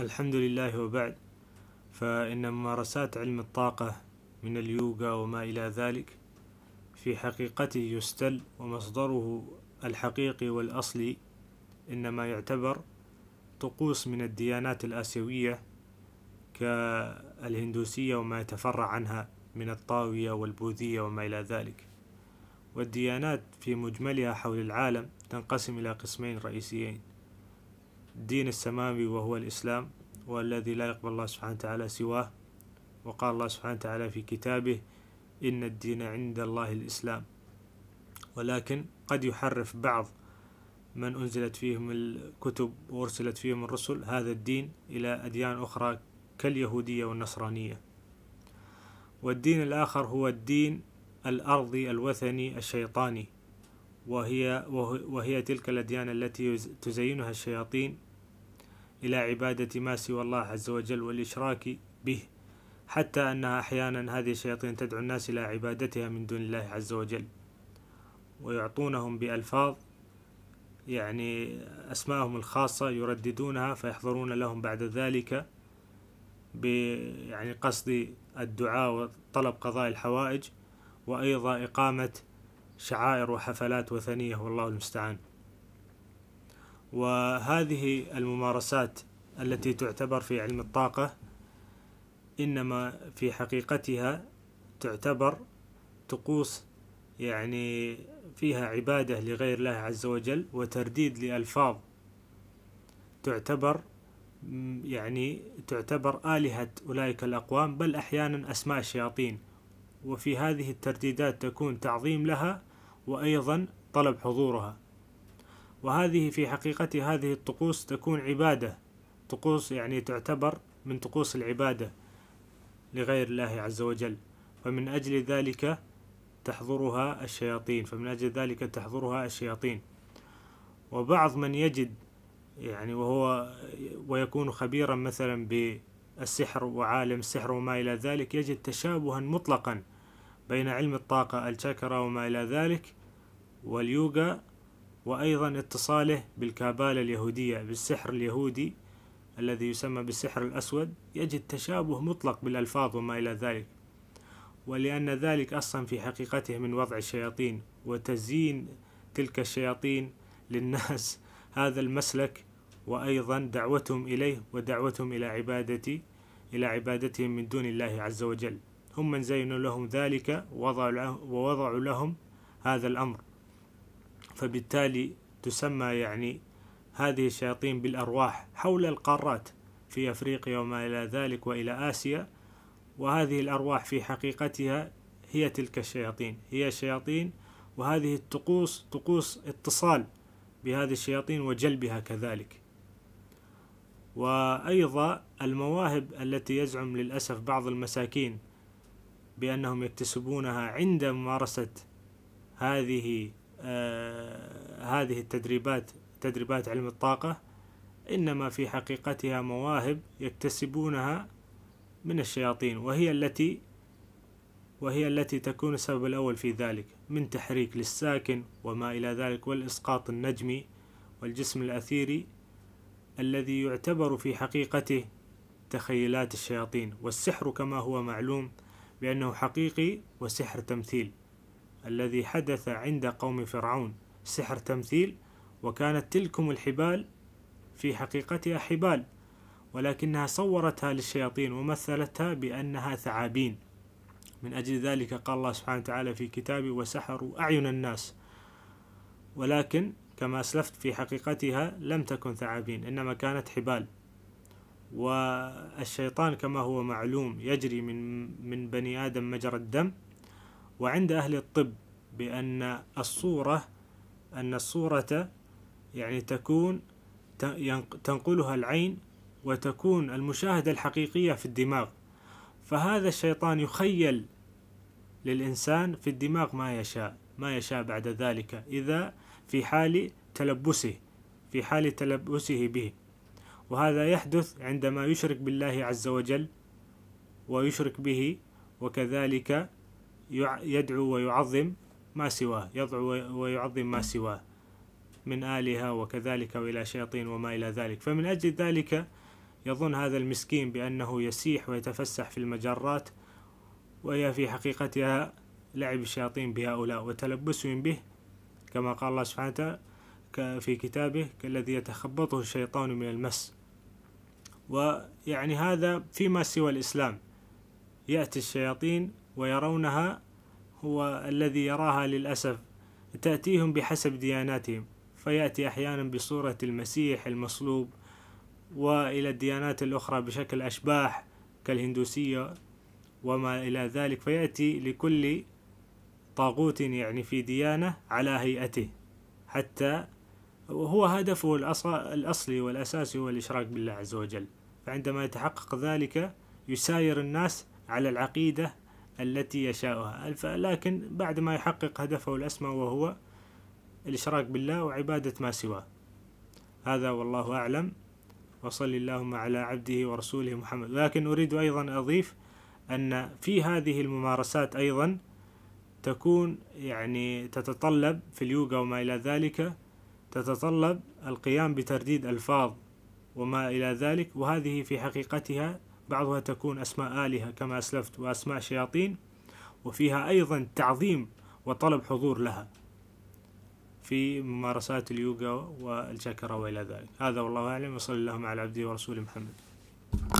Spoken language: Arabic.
الحمد لله وبعد فإن ممارسات علم الطاقة من اليوغا وما إلى ذلك في حقيقته يستل ومصدره الحقيقي والأصلي إنما يعتبر طقوس من الديانات الآسيوية كالهندوسية وما يتفرع عنها من الطاوية والبوذية وما إلى ذلك والديانات في مجملها حول العالم تنقسم إلى قسمين رئيسيين الدين السماوي وهو الإسلام والذي لا يقبل الله سبحانه وتعالى سواه وقال الله سبحانه وتعالى في كتابه إن الدين عند الله الإسلام ولكن قد يحرف بعض من أنزلت فيهم الكتب وأرسلت فيهم الرسل هذا الدين إلى أديان أخرى كاليهودية والنصرانية والدين الآخر هو الدين الأرضي الوثني الشيطاني وهي, وهي تلك الأديان التي تزينها الشياطين إلى عبادة ما سوى الله عز وجل والإشراك به حتى أنها أحيانا هذه الشياطين تدعو الناس إلى عبادتها من دون الله عز وجل ويعطونهم بألفاظ يعني أسماءهم الخاصة يرددونها فيحضرون لهم بعد ذلك يعني قصد الدعاء وطلب قضاء الحوائج وأيضا إقامة شعائر وحفلات وثنية والله المستعان وهذه الممارسات التي تعتبر في علم الطاقة إنما في حقيقتها تعتبر طقوس يعني فيها عبادة لغير الله عز وجل وترديد لألفاظ تعتبر يعني تعتبر آلهة أولئك الأقوام بل أحيانا أسماء الشياطين وفي هذه الترديدات تكون تعظيم لها وأيضا طلب حضورها وهذه في حقيقة هذه الطقوس تكون عبادة طقوس يعني تعتبر من طقوس العبادة لغير الله عز وجل فمن أجل ذلك تحضرها الشياطين فمن أجل ذلك تحضرها الشياطين وبعض من يجد يعني وهو ويكون خبيرا مثلا بالسحر وعالم السحر وما إلى ذلك يجد تشابها مطلقا بين علم الطاقة الشاكرا وما إلى ذلك واليوغا وأيضا اتصاله بالكابالة اليهودية بالسحر اليهودي الذي يسمى بالسحر الأسود يجد تشابه مطلق بالألفاظ وما إلى ذلك ولأن ذلك أصلا في حقيقته من وضع الشياطين وتزيين تلك الشياطين للناس هذا المسلك وأيضا دعوتهم إليه ودعوتهم إلى عبادة إلى عبادتهم من دون الله عز وجل هم من زينوا لهم ذلك ووضعوا لهم هذا الأمر فبالتالي تسمى يعني هذه الشياطين بالأرواح حول القارات في أفريقيا وما إلى ذلك وإلى آسيا وهذه الأرواح في حقيقتها هي تلك الشياطين هي شياطين وهذه الطقوس طقوس اتصال بهذه الشياطين وجلبها كذلك وأيضا المواهب التي يزعم للأسف بعض المساكين بأنهم يكتسبونها عند ممارسة هذه آه، هذه التدريبات تدريبات علم الطاقة إنما في حقيقتها مواهب يكتسبونها من الشياطين وهي التي وهي التي تكون السبب الأول في ذلك من تحريك للساكن وما إلى ذلك والإسقاط النجمي والجسم الأثيري الذي يعتبر في حقيقته تخيلات الشياطين والسحر كما هو معلوم بأنه حقيقي وسحر تمثيل الذي حدث عند قوم فرعون سحر تمثيل وكانت تلكم الحبال في حقيقتها حبال ولكنها صورتها للشياطين ومثلتها بأنها ثعابين من أجل ذلك قال الله سبحانه وتعالى في كتابه وسحروا أعين الناس ولكن كما أسلفت في حقيقتها لم تكن ثعابين إنما كانت حبال والشيطان كما هو معلوم يجري من من بني آدم مجرى الدم وعند أهل الطب بأن الصورة أن الصورة يعني تكون تنقلها العين وتكون المشاهدة الحقيقية في الدماغ فهذا الشيطان يخيل للإنسان في الدماغ ما يشاء ما يشاء بعد ذلك إذا في حال تلبسه في حال تلبسه به وهذا يحدث عندما يشرك بالله عز وجل ويشرك به وكذلك يدعو ويعظم ما سواه يدعو ويعظم ما سواه من آلهة وكذلك وإلى شياطين وما إلى ذلك فمن أجل ذلك يظن هذا المسكين بأنه يسيح ويتفسح في المجرات وهي في حقيقتها لعب الشياطين بهؤلاء وتلبسهم به كما قال الله سبحانه وتعالى في كتابه كالذي يتخبطه الشيطان من المس ويعني هذا فيما سوى الإسلام يأتي الشياطين ويرونها هو الذي يراها للأسف تأتيهم بحسب دياناتهم فيأتي أحيانا بصورة المسيح المصلوب وإلى الديانات الأخرى بشكل أشباح كالهندوسية وما إلى ذلك فيأتي لكل طاغوت يعني في ديانة على هيئته حتى وهو هدفه الأصلي والأساسي هو الإشراك بالله عز وجل فعندما يتحقق ذلك يساير الناس على العقيدة التي يشاؤها لكن بعد ما يحقق هدفه الأسمى وهو الإشراك بالله وعبادة ما سواه هذا والله أعلم وصل اللهم على عبده ورسوله محمد لكن أريد أيضا أضيف أن في هذه الممارسات أيضا تكون يعني تتطلب في اليوغا وما إلى ذلك تتطلب القيام بترديد ألفاظ وما إلى ذلك وهذه في حقيقتها بعضها تكون أسماء آلهة كما أسلفت وأسماء شياطين وفيها أيضا تعظيم وطلب حضور لها في ممارسات اليوغا والشاكرا وإلى ذلك هذا والله أعلم وصلى الله على عبده ورسوله محمد